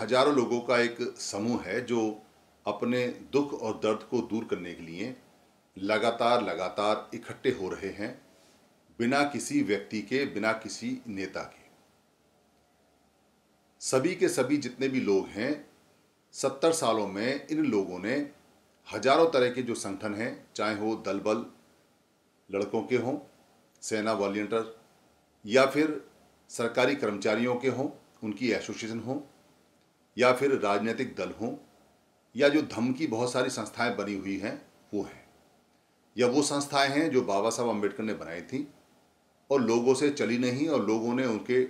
हजारों लोगों का एक समूह है जो अपने दुख और दर्द को दूर करने के लिए लगातार लगातार इकट्ठे हो रहे हैं बिना किसी व्यक्ति के बिना किसी नेता के सभी के सभी जितने भी लोग हैं सत्तर सालों में इन लोगों ने हजारों तरह के जो संगठन हैं चाहे हो दल बल लड़कों के हों सेना वॉल्टियर या फिर सरकारी कर्मचारियों के हों उनकी एसोसिएशन हों या फिर राजनीतिक दल हों या जो धम्म की बहुत सारी संस्थाएं बनी हुई हैं वो हैं या वो संस्थाएं हैं जो बाबा साहब अम्बेडकर ने बनाई थी और लोगों से चली नहीं और लोगों ने उनके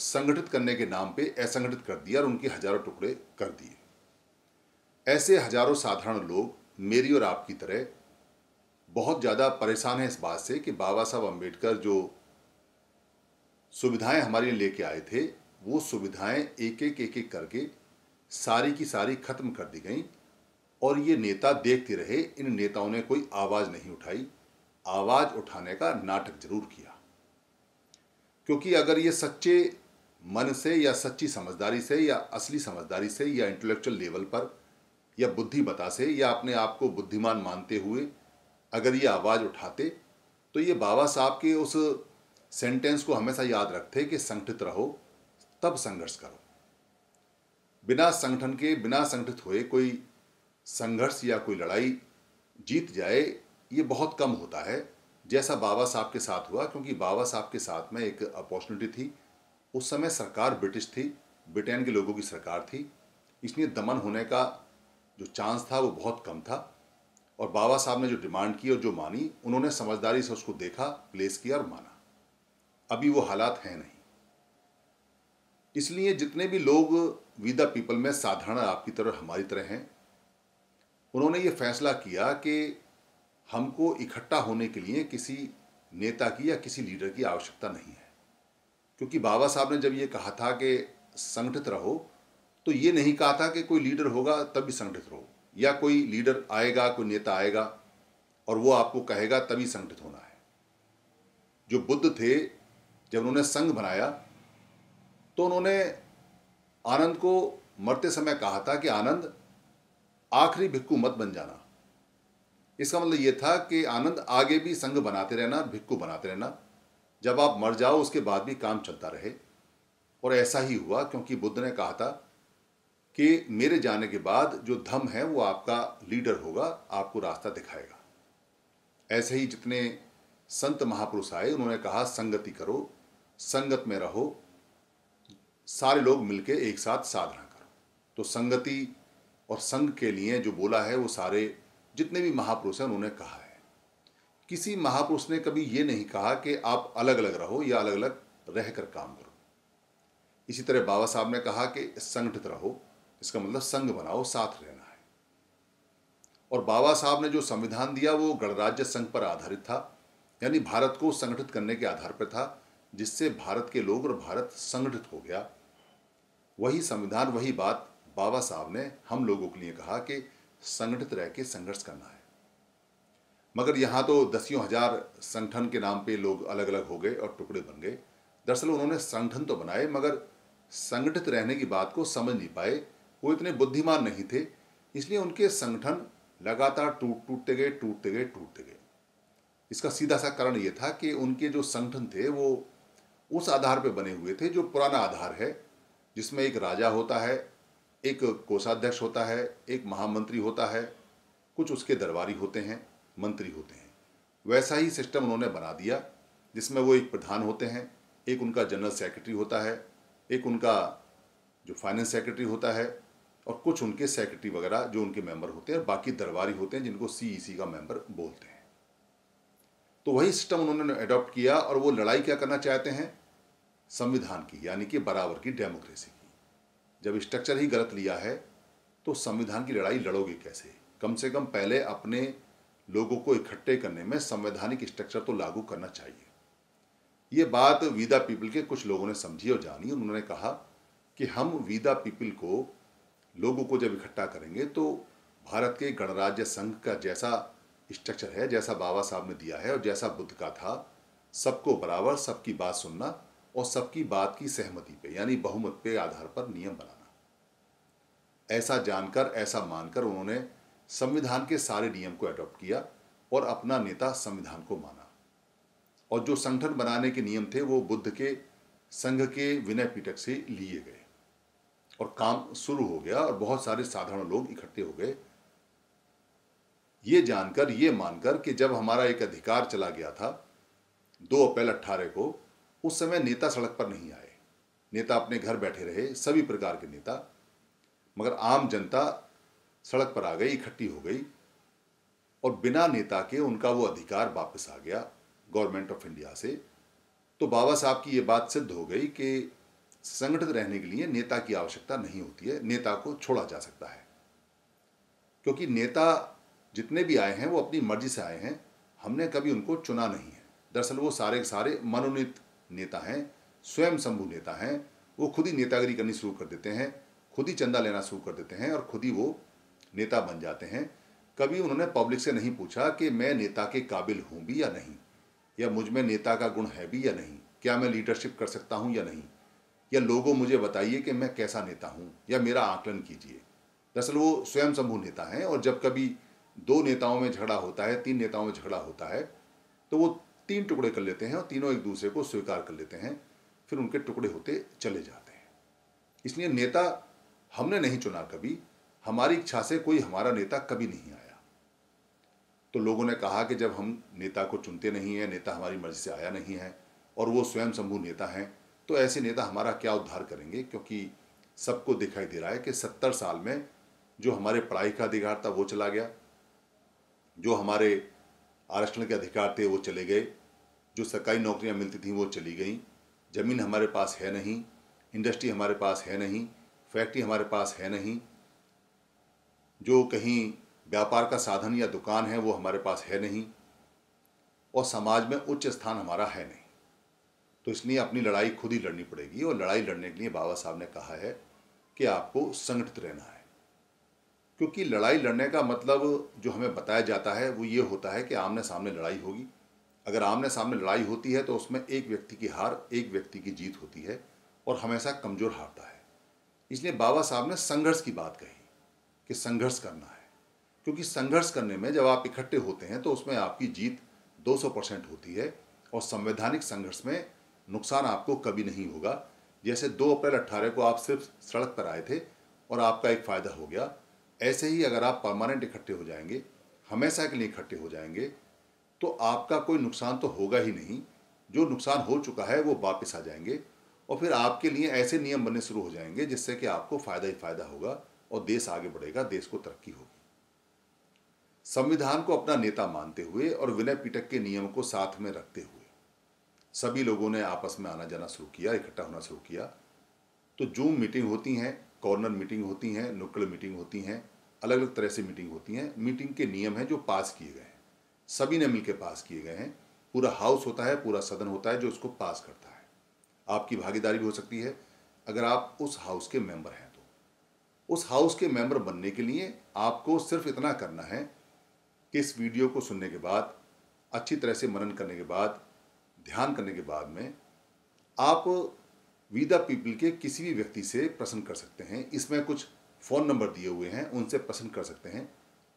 संगठित करने के नाम पे असंगठित कर दिया और उनके हजारों टुकड़े कर दिए ऐसे हजारों साधारण लोग मेरी और आपकी तरह बहुत ज़्यादा परेशान हैं इस बात से कि बाबा साहब अम्बेडकर जो सुविधाएं हमारे लिए लेके आए थे वो सुविधाएं एक एक एक एक करके सारी की सारी खत्म कर दी गई और ये नेता देखते रहे इन नेताओं ने कोई आवाज़ नहीं उठाई आवाज़ उठाने का नाटक जरूर किया क्योंकि अगर ये सच्चे मन से या सच्ची समझदारी से या असली समझदारी से या इंटेलेक्चुअल लेवल पर या बुद्धिमता से या अपने आप को बुद्धिमान मानते हुए अगर ये आवाज़ उठाते तो ये बाबा साहब के उस सेंटेंस को हमेशा याद रखते कि संगठित रहो तब संघर्ष करो बिना संगठन के बिना संगठित हुए कोई संघर्ष या कोई लड़ाई जीत जाए ये बहुत कम होता है जैसा बाबा साहब के साथ हुआ क्योंकि बाबा साहब के साथ में एक अपॉर्चुनिटी थी उस समय सरकार ब्रिटिश थी ब्रिटेन के लोगों की सरकार थी इसलिए दमन होने का जो चांस था वो बहुत कम था और बाबा साहब ने जो डिमांड की और जो मानी उन्होंने समझदारी से उसको देखा प्लेस किया और माना अभी वो हालात हैं नहीं इसलिए जितने भी लोग विदा पीपल में साधारण आपकी तरह हमारी तरह हैं उन्होंने ये फैसला किया कि हमको इकट्ठा होने के लिए किसी नेता की या किसी लीडर की आवश्यकता नहीं है क्योंकि बाबा साहब ने जब ये कहा था कि संगठित रहो तो ये नहीं कहा था कि कोई लीडर होगा तभी संगठित रहो या कोई लीडर आएगा कोई नेता आएगा और वो आपको कहेगा तभी संगठित होना है जो बुद्ध थे जब उन्होंने संघ बनाया तो उन्होंने आनंद को मरते समय कहा था कि आनंद आखिरी भिक्कू मत बन जाना इसका मतलब यह था कि आनंद आगे भी संघ बनाते रहना भिक्कु बनाते रहना जब आप मर जाओ उसके बाद भी काम चलता रहे और ऐसा ही हुआ क्योंकि बुद्ध ने कहा था कि मेरे जाने के बाद जो धम है वो आपका लीडर होगा आपको रास्ता दिखाएगा ऐसे ही जितने संत महापुरुष आए उन्होंने कहा संगति करो संगत में रहो सारे लोग मिलके एक साथ साधना करो तो संगति और संघ के लिए जो बोला है वो सारे जितने भी महापुरुष हैं उन्होंने कहा है किसी महापुरुष ने कभी ये नहीं कहा कि आप अलग अलग रहो या अलग अलग रह कर काम करो इसी तरह बाबा साहब ने कहा कि संगठित रहो इसका मतलब संघ बनाओ साथ रहना है और बाबा साहब ने जो संविधान दिया वो गणराज्य संघ पर आधारित था यानी भारत को संगठित करने के आधार पर था जिससे भारत के लोग और भारत संगठित हो गया वही संविधान वही बात बाबा साहब ने हम लोगों के लिए कहा कि संगठित रह के संघर्ष करना है मगर यहाँ तो दसियों हजार संगठन के नाम पे लोग अलग अलग हो गए और टुकड़े बन गए दरअसल उन्होंने संगठन तो बनाए मगर संगठित रहने की बात को समझ नहीं पाए वो इतने बुद्धिमान नहीं थे इसलिए उनके संगठन लगातार टूट टूटते गए टूटते गए टूटते गए इसका सीधा सा कारण ये था कि उनके जो संगठन थे वो उस आधार पर बने हुए थे जो पुराना आधार है जिसमें एक राजा होता है एक कोषाध्यक्ष होता है एक महामंत्री होता है कुछ उसके दरबारी होते हैं मंत्री होते हैं वैसा ही सिस्टम उन्होंने बना दिया जिसमें वो एक प्रधान होते हैं एक उनका जनरल सेक्रेटरी होता है एक उनका जो फाइनेंस सेक्रेटरी होता है और कुछ उनके सेक्रेटरी वगैरह जो उनके मेंबर होते हैं और बाकी दरबारी होते हैं जिनको सीईसी e का मेंबर बोलते हैं तो वही सिस्टम उन्होंने अडॉप्ट किया और वो लड़ाई क्या करना चाहते हैं संविधान की यानी कि बराबर की डेमोक्रेसी की जब स्ट्रक्चर ही गलत लिया है तो संविधान की लड़ाई लड़ोगे कैसे कम से कम पहले अपने लोगों को इकट्ठे करने में संवैधानिक स्ट्रक्चर तो लागू करना चाहिए ये बात वीदा पीपल के कुछ लोगों ने समझी और जानी उन्होंने कहा कि हम वीदा पीपल को लोगों को जब इकट्ठा करेंगे तो भारत के गणराज्य संघ का जैसा स्ट्रक्चर है जैसा बाबा साहब ने दिया है और जैसा बुद्ध का था सबको बराबर सबकी बात सुनना और सबकी बात की सहमति पे यानी बहुमत पे आधार पर नियम बनाना ऐसा जानकर ऐसा मानकर उन्होंने संविधान के सारे नियम को अडॉप्ट किया और अपना नेता संविधान को माना और जो संगठन बनाने के नियम थे वो बुद्ध के संघ के विनय पीटक से लिए गए और काम शुरू हो गया और बहुत सारे साधारण लोग इकट्ठे हो गए ये जानकर ये मानकर कि जब हमारा एक अधिकार चला गया था दो अप्रैल अट्ठारह को उस समय नेता सड़क पर नहीं आए नेता अपने घर बैठे रहे सभी प्रकार के नेता मगर आम जनता सड़क पर आ गई इकट्ठी हो गई और बिना नेता के उनका वो अधिकार वापस आ गया गवर्नमेंट ऑफ इंडिया से तो बाबा साहब की ये बात सिद्ध हो गई कि संगठित रहने के लिए नेता की आवश्यकता नहीं होती है नेता को छोड़ा जा सकता है क्योंकि नेता जितने भी आए हैं वो अपनी मर्जी से आए हैं हमने कभी उनको चुना नहीं है दरअसल वो सारे सारे मनोनीत नेता हैं स्वयं शंभु नेता हैं वो खुद ही नेतागिरी करनी शुरू कर देते हैं खुद ही चंदा लेना शुरू कर देते हैं और खुद ही वो नेता बन जाते हैं कभी उन्होंने पब्लिक से नहीं पूछा कि मैं नेता के काबिल हूँ भी या नहीं या मुझ में नेता का गुण है भी या नहीं क्या मैं लीडरशिप कर सकता हूँ या नहीं या लोगों मुझे बताइए कि मैं कैसा नेता हूँ या मेरा आकलन कीजिए दरअसल वो स्वयं शंभु नेता हैं और जब कभी दो नेताओं में झगड़ा होता है तीन नेताओं में झगड़ा होता है तो वो तीन टुकड़े कर लेते हैं और तीनों एक दूसरे को स्वीकार कर लेते हैं फिर उनके टुकड़े होते चले जाते हैं इसलिए नेता हमने नहीं चुना कभी हमारी इच्छा से कोई हमारा नेता कभी नहीं आया तो लोगों ने कहा कि जब हम नेता को चुनते नहीं हैं नेता हमारी मर्जी से आया नहीं है और वो स्वयं शंभू नेता हैं तो ऐसे नेता हमारा क्या उद्धार करेंगे क्योंकि सबको दिखाई दे रहा है कि सत्तर साल में जो हमारे पढ़ाई का अधिकार था वो चला गया जो हमारे आरक्षण के अधिकार थे वो चले गए जो सरकारी नौकरियां मिलती थी वो चली गई ज़मीन हमारे पास है नहीं इंडस्ट्री हमारे पास है नहीं फैक्ट्री हमारे पास है नहीं जो कहीं व्यापार का साधन या दुकान है वो हमारे पास है नहीं और समाज में उच्च स्थान हमारा है नहीं तो इसलिए अपनी लड़ाई खुद ही लड़नी पड़ेगी और लड़ाई लड़ने के लिए बाबा साहब ने कहा है कि आपको संगठित रहना है क्योंकि लड़ाई लड़ने का मतलब जो हमें बताया जाता है वो ये होता है कि आमने सामने लड़ाई होगी अगर आमने सामने लड़ाई होती है तो उसमें एक व्यक्ति की हार एक व्यक्ति की जीत होती है और हमेशा कमज़ोर हारता है इसलिए बाबा साहब ने संघर्ष की बात कही कि संघर्ष करना है क्योंकि संघर्ष करने में जब आप इकट्ठे होते हैं तो उसमें आपकी जीत 200 परसेंट होती है और संवैधानिक संघर्ष में नुकसान आपको कभी नहीं होगा जैसे दो अप्रैल अट्ठारह को आप सिर्फ सड़क पर आए थे और आपका एक फ़ायदा हो गया ऐसे ही अगर आप परमानेंट इकट्ठे हो जाएंगे हमेशा के लिए इकट्ठे हो जाएंगे तो आपका कोई नुकसान तो होगा ही नहीं जो नुकसान हो चुका है वो वापस आ जाएंगे और फिर आपके लिए ऐसे नियम बनने शुरू हो जाएंगे जिससे कि आपको फायदा ही फायदा होगा और देश आगे बढ़ेगा देश को तरक्की होगी संविधान को अपना नेता मानते हुए और विनय पीटक के नियम को साथ में रखते हुए सभी लोगों ने आपस में आना जाना शुरू किया इकट्ठा होना शुरू किया तो जूम मीटिंग होती हैं कॉर्नर मीटिंग होती हैं नुक्कड़ मीटिंग होती हैं अलग अलग तरह से मीटिंग होती हैं मीटिंग के नियम हैं जो पास किए गए हैं सभी ने मिलकर पास किए गए हैं पूरा हाउस होता है पूरा सदन होता है जो उसको पास करता है आपकी भागीदारी भी हो सकती है अगर आप उस हाउस के मेंबर हैं तो उस हाउस के मेंबर बनने के लिए आपको सिर्फ इतना करना है कि इस वीडियो को सुनने के बाद अच्छी तरह से मनन करने के बाद ध्यान करने के बाद में आप विदा पीपल के किसी भी व्यक्ति से प्रसन्न कर सकते हैं इसमें कुछ फ़ोन नंबर दिए हुए हैं उनसे प्रसन्न कर सकते हैं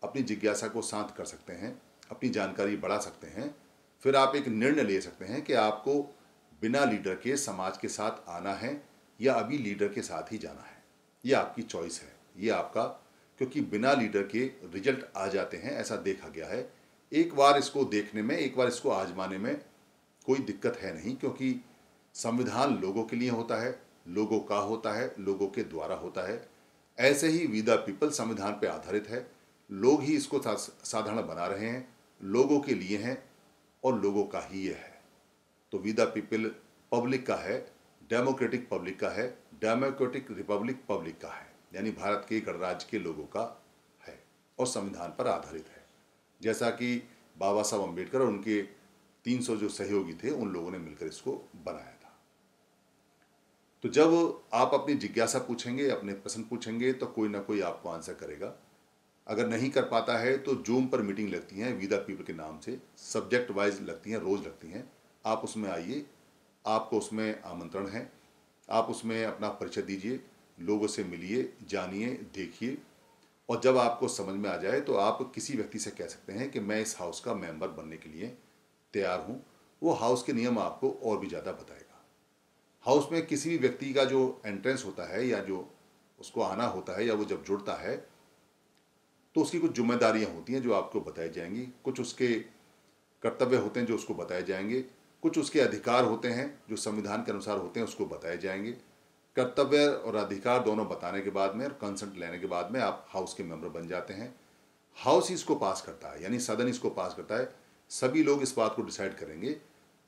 अपनी जिज्ञासा को शांत कर सकते हैं अपनी जानकारी बढ़ा सकते हैं फिर आप एक निर्णय ले सकते हैं कि आपको बिना लीडर के समाज के साथ आना है या अभी लीडर के साथ ही जाना है ये आपकी चॉइस है ये आपका क्योंकि बिना लीडर के रिजल्ट आ जाते हैं ऐसा देखा गया है एक बार इसको देखने में एक बार इसको आजमाने में कोई दिक्कत है नहीं क्योंकि संविधान लोगों के लिए होता है लोगों का होता है लोगों के द्वारा होता है ऐसे ही विदा पीपल संविधान पर आधारित है लोग ही इसको साधारण बना रहे हैं लोगों के लिए हैं और लोगों का ही यह है तो विदा पीपल पब्लिक का है डेमोक्रेटिक पब्लिक का है डेमोक्रेटिक रिपब्लिक पब्लिक का है यानी भारत के गणराज्य के लोगों का है और संविधान पर आधारित है जैसा कि बाबा साहब अम्बेडकर और उनके 300 जो सहयोगी थे उन लोगों ने मिलकर इसको बनाया तो जब आप अपनी जिज्ञासा पूछेंगे अपने प्रश्न पूछेंगे तो कोई ना कोई आपको आंसर करेगा अगर नहीं कर पाता है तो जूम पर मीटिंग लगती हैं विदा पीपल के नाम से सब्जेक्ट वाइज लगती हैं रोज़ लगती हैं आप उसमें आइए आपको उसमें आमंत्रण है आप उसमें अपना परिचय दीजिए लोगों से मिलिए जानिए देखिए और जब आपको समझ में आ जाए तो आप किसी व्यक्ति से कह सकते हैं कि मैं इस हाउस का मेंबर बनने के लिए तैयार हूँ वो हाउस के नियम आपको और भी ज़्यादा बताए हाउस में किसी भी व्यक्ति का जो एंट्रेंस होता है या जो उसको आना होता है या वो जब जुड़ता है तो उसकी कुछ जिम्मेदारियां होती हैं जो आपको बताई जाएंगी कुछ उसके कर्तव्य होते हैं जो उसको बताए जाएंगे कुछ उसके अधिकार होते हैं जो संविधान के अनुसार होते हैं उसको बताए जाएंगे कर्तव्य और अधिकार दोनों बताने के बाद में और कंसेंट लेने के बाद में आप हाउस के मेंबर बन जाते हैं हाउस ही इसको पास करता है यानी सदन इसको पास करता है सभी लोग इस बात को डिसाइड करेंगे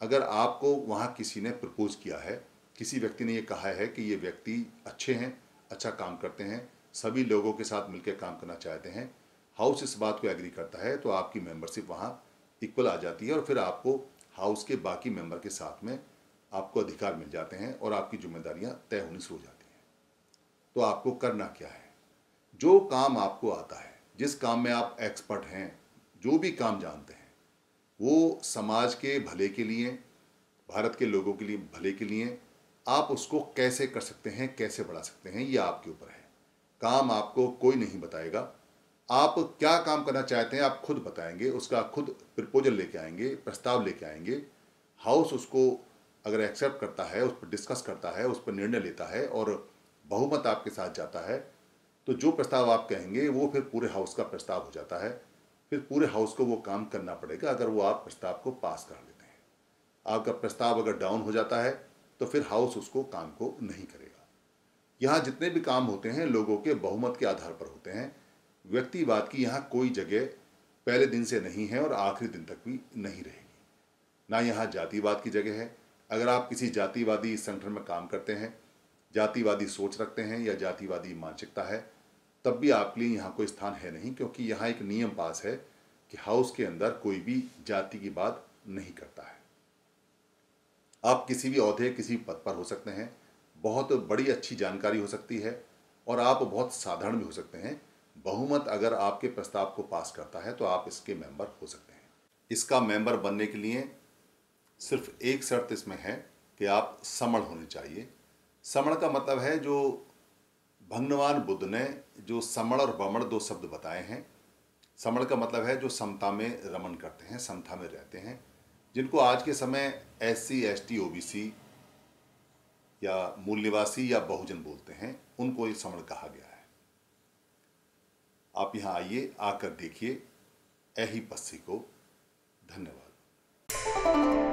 अगर आपको वहाँ किसी ने प्रपोज किया है किसी व्यक्ति ने ये कहा है कि ये व्यक्ति अच्छे हैं अच्छा काम करते हैं सभी लोगों के साथ मिलकर काम करना चाहते हैं हाउस इस बात को एग्री करता है तो आपकी मेंबरशिप वहाँ इक्वल आ जाती है और फिर आपको हाउस के बाकी मेंबर के साथ में आपको अधिकार मिल जाते हैं और आपकी जिम्मेदारियाँ तय होनी शुरू हो जाती हैं तो आपको करना क्या है जो काम आपको आता है जिस काम में आप एक्सपर्ट हैं जो भी काम जानते हैं वो समाज के भले के लिए भारत के लोगों के लिए भले के लिए आप उसको कैसे कर सकते हैं कैसे बढ़ा सकते हैं ये आपके ऊपर है काम आपको कोई नहीं बताएगा आप क्या काम करना चाहते हैं आप खुद बताएंगे उसका खुद प्रपोजल लेके आएंगे प्रस्ताव लेके आएंगे हाउस उसको अगर एक्सेप्ट करता है उस पर डिस्कस करता है उस पर निर्णय लेता है और बहुमत आपके साथ जाता है तो जो प्रस्ताव आप कहेंगे वो फिर पूरे हाउस का प्रस्ताव हो जाता है फिर पूरे हाउस को वो काम करना पड़ेगा अगर वो आप प्रस्ताव को पास कर लेते हैं आपका प्रस्ताव अगर डाउन हो जाता है तो फिर हाउस उसको काम को नहीं करेगा यहाँ जितने भी काम होते हैं लोगों के बहुमत के आधार पर होते हैं व्यक्तिवाद की यहाँ कोई जगह पहले दिन से नहीं है और आखिरी दिन तक भी नहीं रहेगी ना यहाँ जातिवाद की जगह है अगर आप किसी जातिवादी संगठन में काम करते हैं जातिवादी सोच रखते हैं या जातिवादी मानसिकता है तब भी आपके लिए यहाँ कोई स्थान है नहीं क्योंकि यहाँ एक नियम पास है कि हाउस के अंदर कोई भी जाति की बात नहीं करता है आप किसी भी अहदे किसी पद पर हो सकते हैं बहुत बड़ी अच्छी जानकारी हो सकती है और आप बहुत साधारण भी हो सकते हैं बहुमत अगर आपके प्रस्ताव को पास करता है तो आप इसके मेंबर हो सकते हैं इसका मेंबर बनने के लिए सिर्फ एक शर्त इसमें है कि आप समण होने चाहिए समण का मतलब है जो भगवान बुद्ध ने जो समण और बमण दो शब्द बताए हैं समण का मतलब है जो समता में रमन करते हैं समता में रहते हैं जिनको आज के समय S C S T O B C या मूल निवासी या बहुजन बोलते हैं उनको ये समण कहा गया है आप यहाँ आइए आकर देखिए ऐही पस्सी को धन्यवाद